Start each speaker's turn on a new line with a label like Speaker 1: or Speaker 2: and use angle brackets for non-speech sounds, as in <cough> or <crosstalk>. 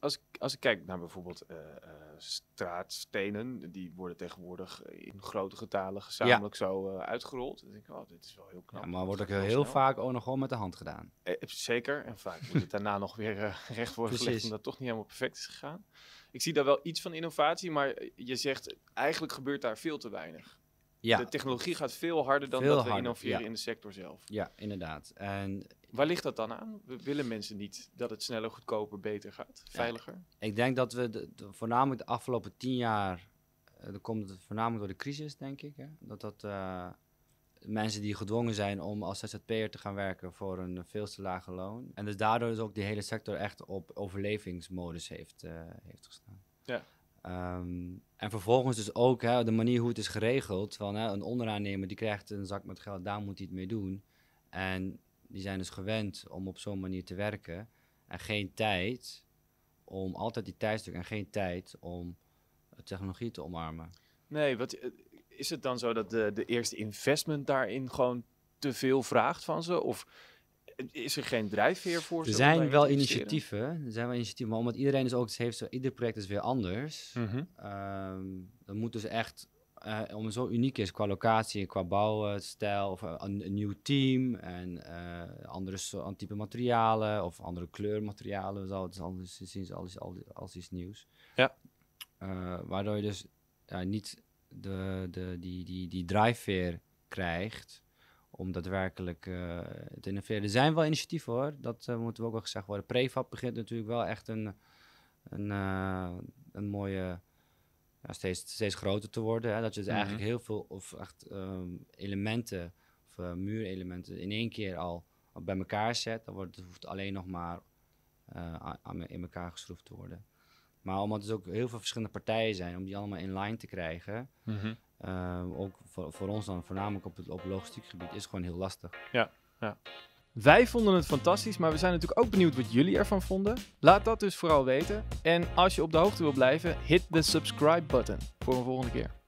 Speaker 1: Als ik, als ik kijk naar bijvoorbeeld eh, eh, straatstenen, die worden tegenwoordig in grote getalen gezamenlijk zo eh, uitgerold. Dan denk ik, oh, dit is wel heel knap. Ja, maar wordt ook heel, vaak
Speaker 2: ook nog gewoon met de hand gedaan.
Speaker 1: Eh, zeker, en vaak moet het daarna <laughs>
Speaker 2: nog weer
Speaker 1: recht worden gelegd omdat het toch niet helemaal perfect is gegaan. Ik zie daar wel iets van innovatie, maar je zegt eigenlijk gebeurt daar veel te weinig. Ja. De technologie gaat veel harder dan dat we innoveren in de sector zelf.
Speaker 2: Ja, inderdaad. En Waar
Speaker 1: ligt dat dan aan? We willen mensen niet dat het sneller, goedkoper, beter gaat, veiliger?
Speaker 2: ik denk dat we de, de, voornamelijk de afgelopen tien jaar, uh, eh, dat komt voornamelijk door de crisis, denk ik. Hè? Dat dat eh, mensen die gedwongen zijn om als ZZP'er te gaan werken voor een eh, veel te lage loon. En dus daardoor is dus ook die hele sector echt op overlevingsmodus heeft, heeft gestaan. Ja. Ehm, en vervolgens dus ook hè, de manier hoe het is geregeld. Van, hè, een onderaannemer die krijgt een zak met geld, daar moet hij het mee doen. En die zijn dus gewend om op zo'n manier te werken. En geen tijd om altijd die tijdstuk en geen tijd om eh, technologie te omarmen.
Speaker 1: Nee, wat, eh, is het dan zo dat de, de eerste investment daarin gewoon te veel vraagt van ze? Of eh, is er geen drijfveer voor? Er zijn wel initiatieven.
Speaker 2: Er zijn wel initiatieven, maar omdat iedereen dus ook heeft, ieder project is weer anders. Mhm. Ehm, dan moet dus echt om eh, om zo uniek is qua locatie, qua bouwstijl, of eh, een, nieuw team en eh, andere soort type materialen of andere kleurmaterialen. Zo, het is alles, sinds alles, alles, iets nieuws. Ja. waardoor je dus niet de, de, die, die, die drijfveer krijgt om daadwerkelijk te innoveren. Er zijn wel initiatieven hoor, dat moeten we ook wel gezegd worden. Prefab begint natuurlijk wel echt een, een, een mooie steeds, groter te worden. Hè? Dat je dus mhm. eigenlijk heel veel of echt ehm, elementen of eh, muurelementen in één keer al, bij elkaar zet. Dan wordt, het hoeft alleen nog maar eh, in elkaar geschroefd te worden. Maar omdat er ook heel veel verschillende partijen zijn, om die allemaal in line te krijgen, mhm. ehm, ook voor, voor, ons dan voornamelijk op het op logistiek gebied, is gewoon heel lastig. Ja, ja.
Speaker 1: Wij vonden het fantastisch, maar we zijn natuurlijk ook benieuwd wat jullie ervan vonden. Laat dat dus vooral weten. En als je op de hoogte wil blijven, hit de subscribe button voor een volgende keer.